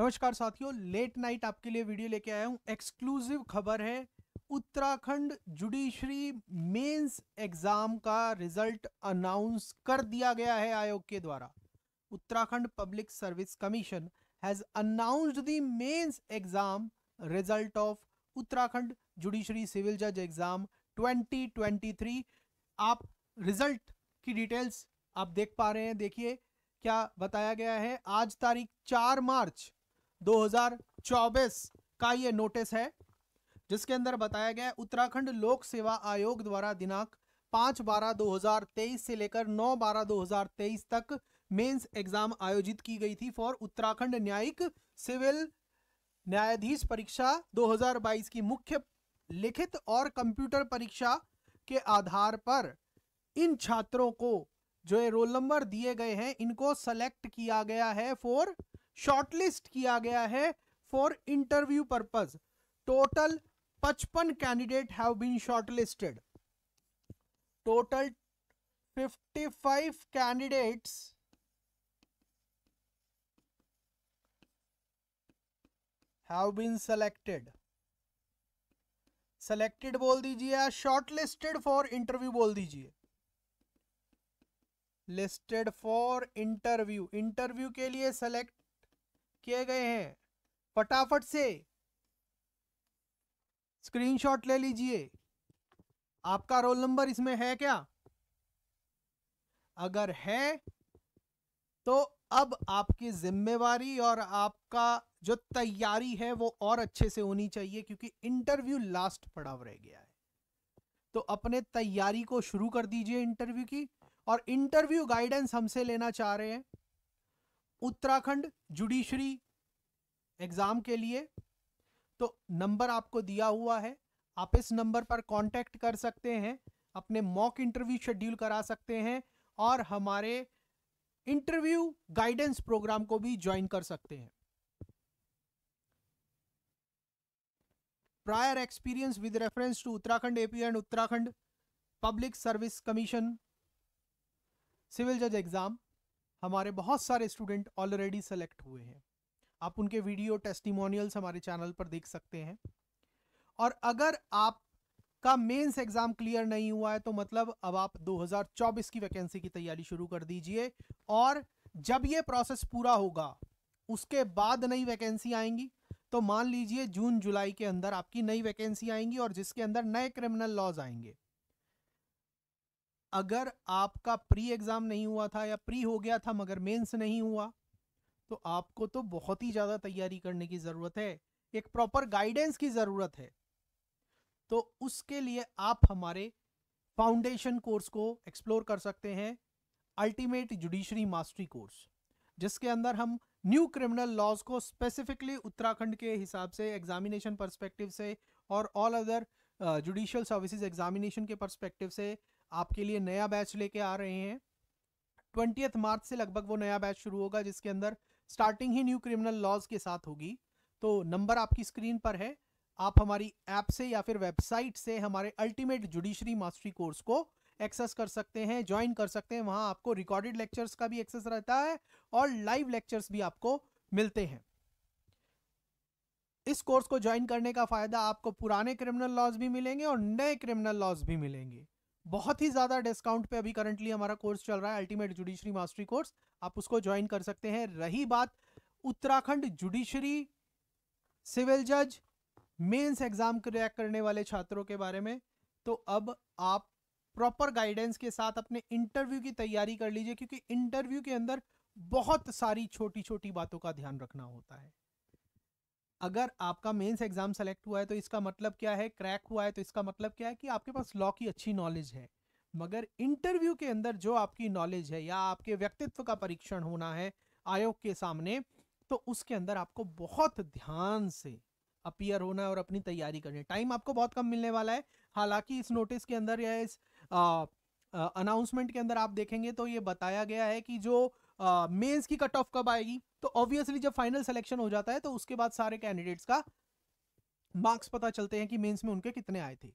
नमस्कार साथियों late night आपके लिए वीडियो लेके आया हूँ एक्सक्लूसिव खबर है उत्तराखंड जुडिशरी मेंस एग्जाम का रिजल्ट अनाउंस कर दिया गया है आयोग के द्वारा Uttarakhand public service commission has announced the mains exam result of Uttarakhand judiciary civil जज एग्जाम 2023 आप रिजल्ट की डिटेल्स आप देख पा रहे हैं देखिए क्या बताया गया है आज तारीख चार मार्च 2024 का ये नोटिस है जिसके अंदर बताया गया उत्तराखंड लोक सेवा आयोग द्वारा दिनांक 5 बारह 2023 से लेकर नौ बारह 2023 तक मेंस एग्जाम आयोजित की गई थी फॉर उत्तराखंड न्यायिक सिविल न्यायाधीश परीक्षा 2022 की मुख्य लिखित और कंप्यूटर परीक्षा के आधार पर इन छात्रों को जो रोल नंबर दिए गए हैं इनको सेलेक्ट किया गया है फॉर शॉर्टलिस्ट किया गया है फॉर इंटरव्यू पर्पज टोटल पचपन candidate have been shortlisted total fifty five candidate have been selected selected बोल दीजिए या शॉर्टलिस्टेड फॉर इंटरव्यू बोल दीजिए लिस्टेड फॉर इंटरव्यू इंटरव्यू के लिए सेलेक्ट किए गए हैं फटाफट से स्क्रीनशॉट ले लीजिए आपका रोल नंबर इसमें है क्या अगर है तो अब आपकी जिम्मेवारी और आपका जो तैयारी है वो और अच्छे से होनी चाहिए क्योंकि इंटरव्यू लास्ट पड़ाव रह गया है तो अपने तैयारी को शुरू कर दीजिए इंटरव्यू की और इंटरव्यू गाइडेंस हमसे लेना चाह रहे हैं उत्तराखंड जुडिशरी एग्ज़ाम के लिए तो नंबर आपको दिया हुआ है आप इस नंबर पर कांटेक्ट कर सकते हैं अपने मॉक इंटरव्यू शेड्यूल करा सकते हैं और हमारे इंटरव्यू गाइडेंस प्रोग्राम को भी ज्वाइन कर सकते हैं prior experience with reference to Uttarakhand AP and Uttarakhand public service commission civil जज एग्जाम हमारे बहुत सारे स्टूडेंट ऑलरेडी सेलेक्ट हुए हैं आप उनके वीडियो टेस्टिमोनियल्स हमारे चैनल पर देख सकते हैं और अगर आपका मेंस एग्ज़ाम क्लियर नहीं हुआ है तो मतलब अब आप 2024 की वैकेंसी की तैयारी शुरू कर दीजिए और जब ये प्रोसेस पूरा होगा उसके बाद नई वैकेंसी आएंगी तो मान लीजिए जून जुलाई के अंदर आपकी नई वैकेंसी आएंगी और जिसके अंदर नए क्रिमिनल लॉज आएंगे अगर आपका प्री एग्ज़ाम नहीं हुआ था या प्री हो गया था मगर मेंस नहीं हुआ तो आपको तो बहुत ही ज़्यादा तैयारी करने की ज़रूरत है एक प्रॉपर गाइडेंस की ज़रूरत है तो उसके लिए आप हमारे फाउंडेशन कोर्स को एक्सप्लोर कर सकते हैं अल्टीमेट जुडिशरी मास्टरी कोर्स जिसके अंदर हम न्यू क्रिमिनल लॉज को स्पेसिफिकली उत्तराखंड के हिसाब से एग्जामिनेशन पर्सपेक्टिव से और all other judicial services examination के पर्सपेक्टिव से आपके लिए नया बैच लेके आ रहे हैं ट्वेंटी मार्च से लगभग वो नया बैच शुरू होगा जिसके अंदर स्टार्टिंग ही न्यू क्रिमिनल लॉज के साथ होगी तो नंबर आपकी स्क्रीन पर है आप हमारी ऐप से या फिर वेबसाइट से हमारे अल्टीमेट जुडिशरी मास्टरी कोर्स को एक्सेस कर सकते हैं ज्वाइन कर सकते हैं वहां आपको रिकॉर्डेड लेक्चर्स का भी एक्सेस रहता है और लाइव लेक्चर्स भी आपको मिलते हैं इस कोर्स को ज्वाइन करने का फायदा आपको पुराने क्रिमिनल लॉज भी मिलेंगे और नए क्रिमिनल लॉज भी मिलेंगे बहुत ही ज़्यादा डिस्काउंट पे अभी करंटली हमारा कोर्स चल रहा है अल्टीमेट जुडिशरी मास्टरी कोर्स आप उसको ज्वाइन कर सकते हैं रही बात उत्तराखंड जुडिशरी सिविल जज मेंस एग्जाम क्रैक करने वाले छात्रों के बारे में तो अब आप प्रॉपर गाइडेंस के साथ अपने इंटरव्यू की तैयारी कर लीजिए क्योंकि इंटरव्यू के अंदर बहुत सारी छोटी छोटी बातों का ध्यान रखना होता है अगर आपका मेंस एग्जाम सेलेक्ट हुआ है तो इसका मतलब क्या है क्रैक हुआ है तो इसका मतलब क्या है कि आपके पास लॉ की अच्छी नॉलेज है मगर इंटरव्यू के अंदर जो आपकी नॉलेज है या आपके व्यक्तित्व का परीक्षण होना है आयोग के सामने तो उसके अंदर आपको बहुत ध्यान से अपियर होना है और अपनी तैयारी करनी है टाइम आपको बहुत कम मिलने वाला है हालांकि इस नोटिस के अंदर या इस अनाउंसमेंट के अंदर आप देखेंगे तो ये बताया गया है कि जो मेंस की कट ऑफ कब आएगी तो ऑब्वियसली जब फाइनल सिलेक्शन हो जाता है तो उसके बाद सारे कैंडिडेट्स का मार्क्स पता चलते हैं कि मेंस में उनके कितने आए थे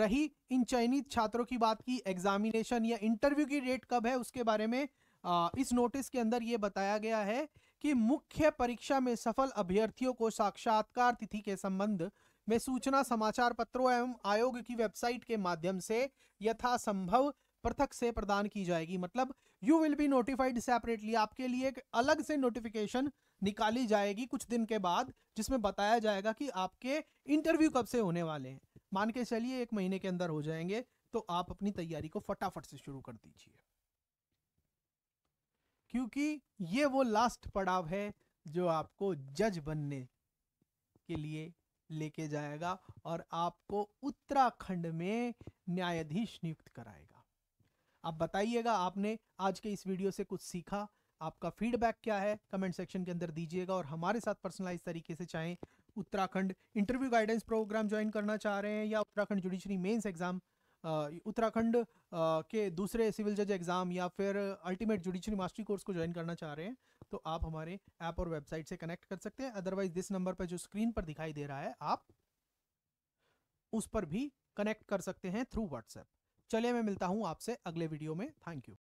रही इन चयनित छात्रों की बात की एग्जामिनेशन या इंटरव्यू की डेट कब है उसके बारे में आ, इस नोटिस के अंदर ये बताया गया है कि मुख्य परीक्षा में सफल अभ्यर्थियों को साक्षात्कार तिथि के संबंध में सूचना समाचार पत्रों एवं आयोग की वेबसाइट के माध्यम से यथासंभव पृथक से प्रदान की जाएगी मतलब you will be notified separately आपके लिए एक अलग से नोटिफिकेशन निकाली जाएगी कुछ दिन के बाद जिसमें बताया जाएगा कि आपके इंटरव्यू कब से होने वाले हैं मान के चलिए एक महीने के अंदर हो जाएंगे तो आप अपनी तैयारी को फटाफट से शुरू कर दीजिए क्योंकि ये वो लास्ट पड़ाव है जो आपको जज बनने के लिए लेके जाएगा और आपको उत्तराखंड में न्यायाधीश नियुक्त कराएगा आप बताइएगा आपने आज के इस वीडियो से कुछ सीखा आपका फीडबैक क्या है कमेंट सेक्शन के अंदर दीजिएगा और हमारे साथ पर्सनलाइज तरीके से चाहें Uttarakhand interview guidance programme join करना चाह रहे हैं या Uttarakhand judiciary mains exam Uttarakhand के दूसरे सिविल जज एग्ज़ाम या फिर अल्टीमेट जुडिशरी मास्टरी कोर्स को ज्वाइन करना चाह रहे हैं तो आप हमारे ऐप और वेबसाइट से कनेक्ट कर सकते हैं अदरवाइज दिस नंबर पर जो स्क्रीन पर दिखाई दे रहा है आप उस पर भी कनेक्ट कर सकते हैं थ्रू व्हाट्सएप चलिए मैं मिलता हूँ आपसे अगले वीडियो में थैंक यू